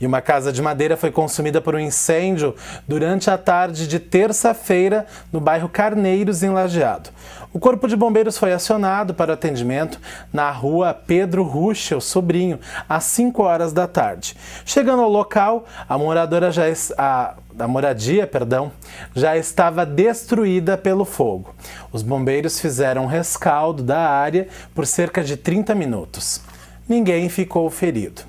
E uma casa de madeira foi consumida por um incêndio durante a tarde de terça-feira no bairro Carneiros, em Lajeado. O Corpo de Bombeiros foi acionado para atendimento na rua Pedro Ruschel Sobrinho, às 5 horas da tarde. Chegando ao local, a moradora já a, a moradia, perdão, já estava destruída pelo fogo. Os bombeiros fizeram rescaldo da área por cerca de 30 minutos. Ninguém ficou ferido.